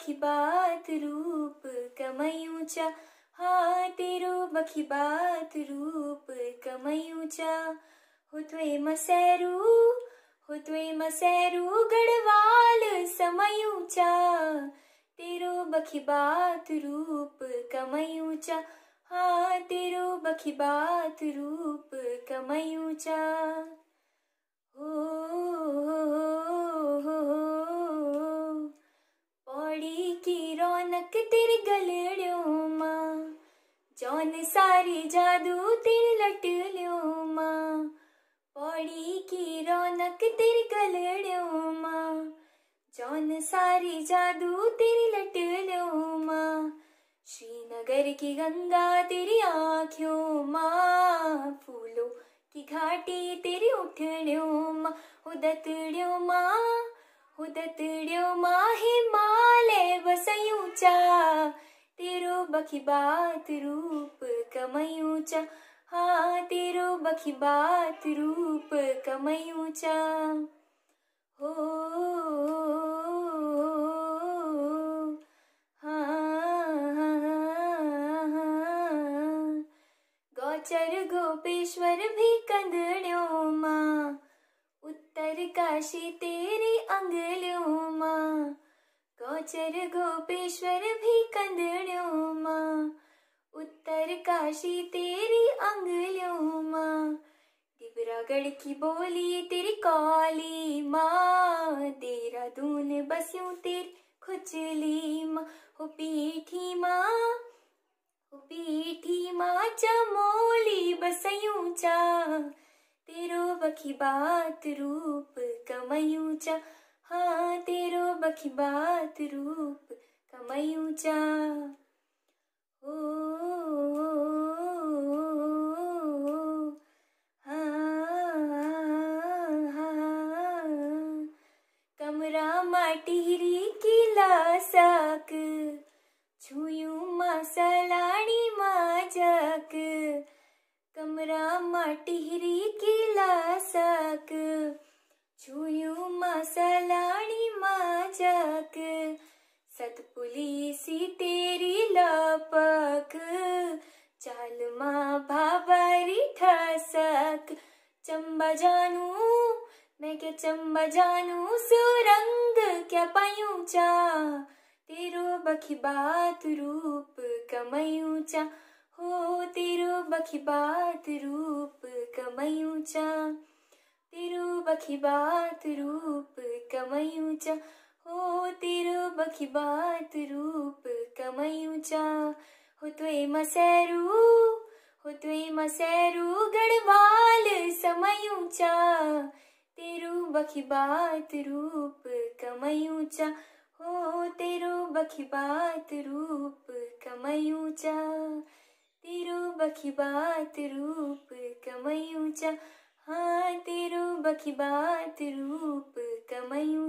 बखी बात रूप कमई ऊंचा हा तेरो बखी बात रूप कमई ऊंचा हो तो मसैरू हो तो मसैरू गढ़वाल समय ऊंचा तेरो बखी बात रूप कमई ऊंचा हा तेरो बखी बात रूप कमई ऊंचा झलक तेरे गलड़ियों माँ जौन सारी जादू तेरे लटलियों मां पौड़ी की रौनक तेरे गलड़ियों मां जौन सारी जादू तेरे लटलियों मां श्रीनगर की गंगा तेरी आँखियों माँ फूलों की घाटी तेरी उठड़ियों माँ उदतड़ियों मां हुदतड़ियो माहे माले वसयूचा तेरो बखिबात रूप कमयूचा हा तेरो बखिबात रूप कमयूचा हो हाँ, हाँ, हाँ, गौचर गोपेश्वर भी कंदड़ियों उत्तरकाशी तेरी अंगलियों माँ गोचर गोपेश्वर भी कंदड़ियों माँ काशी तेरी अंगलियों माँ डिबरागढ़ की बोली तेरी काली माँ देहरादून बस यूं तेरी खुचली माँ हो पीठी माँ हो पीठी माँ चमोली बस चा बखी बात रूप कमयूचा हाँ तेरो बखी बात रूप कमयूचा पुलिसी तेरी लपक चाल मा भाबरी ठसक चंबा जानू मैं क्या चंबा जानू सुरंग क्या पायू चा तेरो बखी बात रूप कमयू चा हो तेरो बखी बात रूप कमयू चा तेरो बखी बात रूप कमयू चा हो तेरो बखिबात रूप कमई ऊंचा हो तो मसैरू मसेरू हो तो ए मसेरू गढ़वाल समय ऊंचा तेरो बखिबात रूप कमई ऊंचा हो तेरो बखिबात रूप कमई ऊंचा तेरो बखिबात रूप कमई ऊंचा हाँ तेरो बखिबात रूप कमई